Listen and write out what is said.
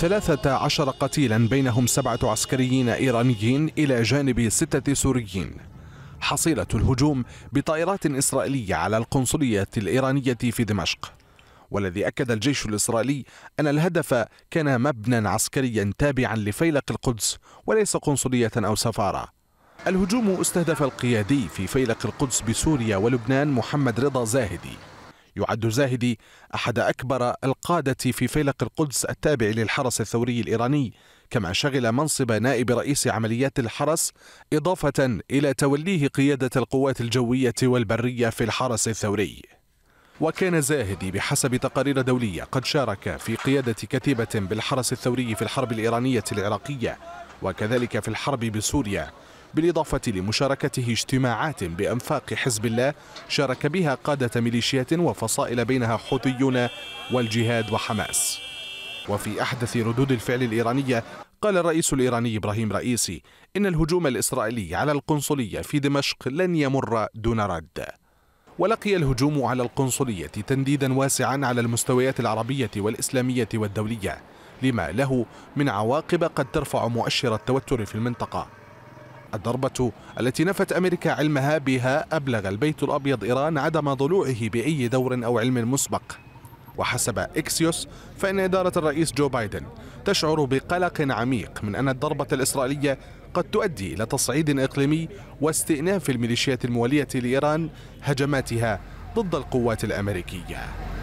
ثلاثة عشر قتيلا بينهم سبعة عسكريين إيرانيين إلى جانب ستة سوريين حصيلة الهجوم بطائرات إسرائيلية على القنصلية الإيرانية في دمشق والذي أكد الجيش الإسرائيلي أن الهدف كان مبنى عسكريا تابعا لفيلق القدس وليس قنصلية أو سفارة الهجوم استهدف القيادي في فيلق القدس بسوريا ولبنان محمد رضا زاهدي يعد زاهدي أحد أكبر القادة في فيلق القدس التابع للحرس الثوري الإيراني كما شغل منصب نائب رئيس عمليات الحرس إضافة إلى توليه قيادة القوات الجوية والبرية في الحرس الثوري وكان زاهدي بحسب تقارير دولية قد شارك في قيادة كتيبة بالحرس الثوري في الحرب الإيرانية العراقية وكذلك في الحرب بسوريا بالإضافة لمشاركته اجتماعات بأنفاق حزب الله شارك بها قادة ميليشيات وفصائل بينها حوثيون والجهاد وحماس وفي أحدث ردود الفعل الإيرانية قال الرئيس الإيراني إبراهيم رئيسي إن الهجوم الإسرائيلي على القنصلية في دمشق لن يمر دون رد ولقي الهجوم على القنصلية تنديدا واسعا على المستويات العربية والإسلامية والدولية لما له من عواقب قد ترفع مؤشر التوتر في المنطقة الضربة التي نفت أمريكا علمها بها أبلغ البيت الأبيض إيران عدم ضلوعه بأي دور أو علم مسبق وحسب إكسيوس فإن إدارة الرئيس جو بايدن تشعر بقلق عميق من أن الضربة الإسرائيلية قد تؤدي إلى تصعيد إقليمي واستئناف الميليشيات الموالية لإيران هجماتها ضد القوات الأمريكية